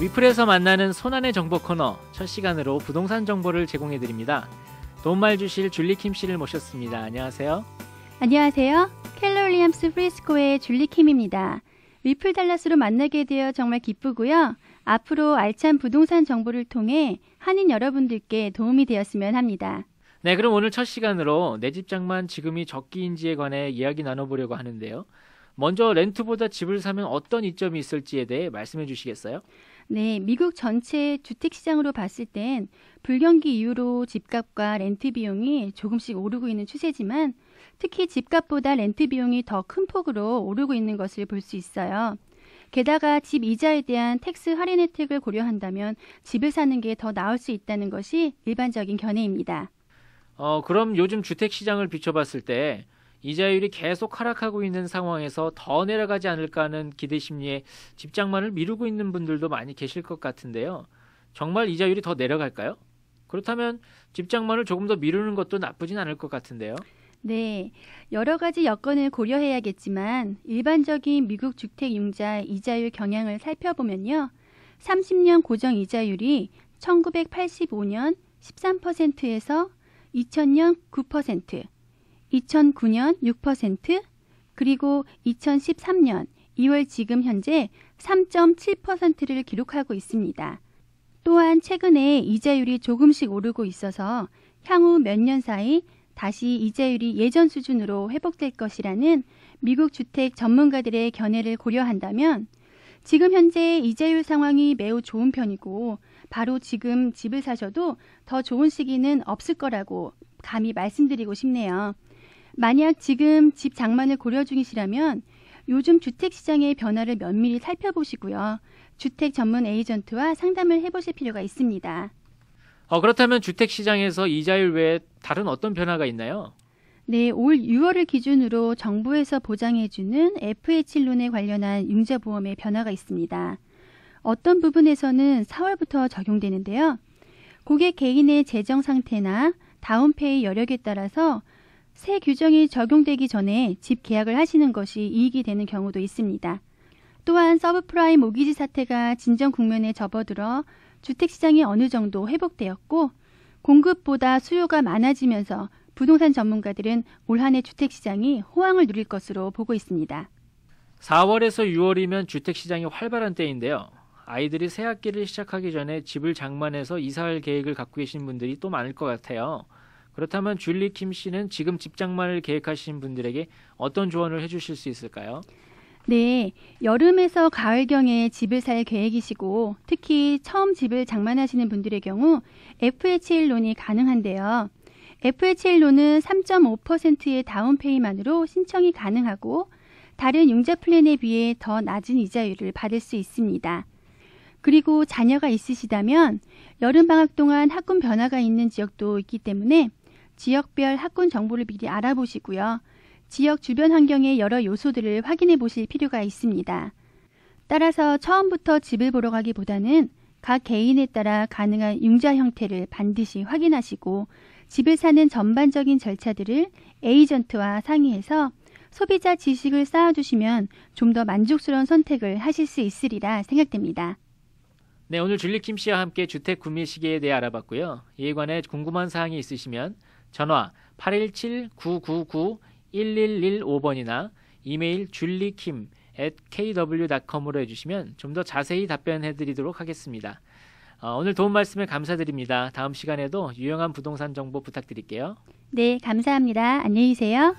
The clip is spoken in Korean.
위플에서 만나는 손안의 정보 코너 첫 시간으로 부동산 정보를 제공해 드립니다. 도움 말 주실 줄리 킴 씨를 모셨습니다. 안녕하세요. 안녕하세요. 캘롤리엄스 프리스코의 줄리 킴입니다. 위플 달라스로 만나게 되어 정말 기쁘고요. 앞으로 알찬 부동산 정보를 통해 한인 여러분들께 도움이 되었으면 합니다. 네, 그럼 오늘 첫 시간으로 내 집 장만 지금이 적기인지에 관해 이야기 나눠보려고 하는데요. 먼저 렌트보다 집을 사면 어떤 이점이 있을지에 대해 말씀해 주시겠어요? 네, 미국 전체 주택 시장으로 봤을 땐 불경기 이후로 집값과 렌트 비용이 조금씩 오르고 있는 추세지만 특히 집값보다 렌트 비용이 더 큰 폭으로 오르고 있는 것을 볼 수 있어요. 게다가 집 이자에 대한 텍스 할인 혜택을 고려한다면 집을 사는 게 더 나을 수 있다는 것이 일반적인 견해입니다. 어, 그럼 요즘 주택 시장을 비춰봤을 때 이자율이 계속 하락하고 있는 상황에서 더 내려가지 않을까 하는 기대 심리에 집장만을 미루고 있는 분들도 많이 계실 것 같은데요. 정말 이자율이 더 내려갈까요? 그렇다면 집장만을 조금 더 미루는 것도 나쁘진 않을 것 같은데요. 네, 여러 가지 여건을 고려해야겠지만 일반적인 미국 주택 융자 이자율 경향을 살펴보면요. 30년 고정 이자율이 1985년 13%에서 2000년 9%, 2009년 6%, 그리고 2013년 2월 지금 현재 3.7%를 기록하고 있습니다. 또한 최근에 이자율이 조금씩 오르고 있어서 향후 몇 년 사이 다시 이자율이 예전 수준으로 회복될 것이라는 미국 주택 전문가들의 견해를 고려한다면 지금 현재 이자율 상황이 매우 좋은 편이고 바로 지금 집을 사셔도 더 좋은 시기는 없을 거라고 감히 말씀드리고 싶네요. 만약 지금 집 장만을 고려 중이시라면 요즘 주택시장의 변화를 면밀히 살펴보시고요. 주택 전문 에이전트와 상담을 해보실 필요가 있습니다. 어, 그렇다면 주택시장에서 이자율 외에 다른 어떤 변화가 있나요? 네, 올 6월을 기준으로 정부에서 보장해주는 FH론에 관련한 융자보험의 변화가 있습니다. 어떤 부분에서는 4월부터 적용되는데요. 고객 개인의 재정 상태나 다운페이 여력에 따라서 새 규정이 적용되기 전에 집 계약을 하시는 것이 이익이 되는 경우도 있습니다. 또한 서브프라임 모기지 사태가 진정 국면에 접어들어 주택시장이 어느 정도 회복되었고 공급보다 수요가 많아지면서 부동산 전문가들은 올 한해 주택시장이 호황을 누릴 것으로 보고 있습니다. 4월에서 6월이면 주택시장이 활발한 때인데요. 아이들이 새학기를 시작하기 전에 집을 장만해서 이사할 계획을 갖고 계신 분들이 또 많을 것 같아요. 그렇다면 줄리 킴 씨는 지금 직장만을 계획하시는 분들에게 어떤 조언을 해주실 수 있을까요? 네, 여름에서 가을경에 집을 살 계획이시고 특히 처음 집을 장만하시는 분들의 경우 FHL론이 가능한데요. FHL론은 3.5%의 다운페이만으로 신청이 가능하고 다른 융자 플랜에 비해 더 낮은 이자율을 받을 수 있습니다. 그리고 자녀가 있으시다면 여름방학 동안 학군 변화가 있는 지역도 있기 때문에 지역별 학군 정보를 미리 알아보시고요. 지역 주변 환경의 여러 요소들을 확인해 보실 필요가 있습니다. 따라서 처음부터 집을 보러 가기보다는 각 개인에 따라 가능한 융자 형태를 반드시 확인하시고 집을 사는 전반적인 절차들을 에이전트와 상의해서 소비자 지식을 쌓아두시면 좀 더 만족스러운 선택을 하실 수 있으리라 생각됩니다. 네, 오늘 줄리킴 씨와 함께 주택 구매 시기에 대해 알아봤고요. 이에 관해 궁금한 사항이 있으시면 전화 817-999-1115번이나 이메일 줄리킴 at kw.com으로 해주시면 좀 더 자세히 답변해드리도록 하겠습니다. 어, 오늘 도움 말씀을 감사드립니다. 다음 시간에도 유용한 부동산 정보 부탁드릴게요. 네, 감사합니다. 안녕히 계세요.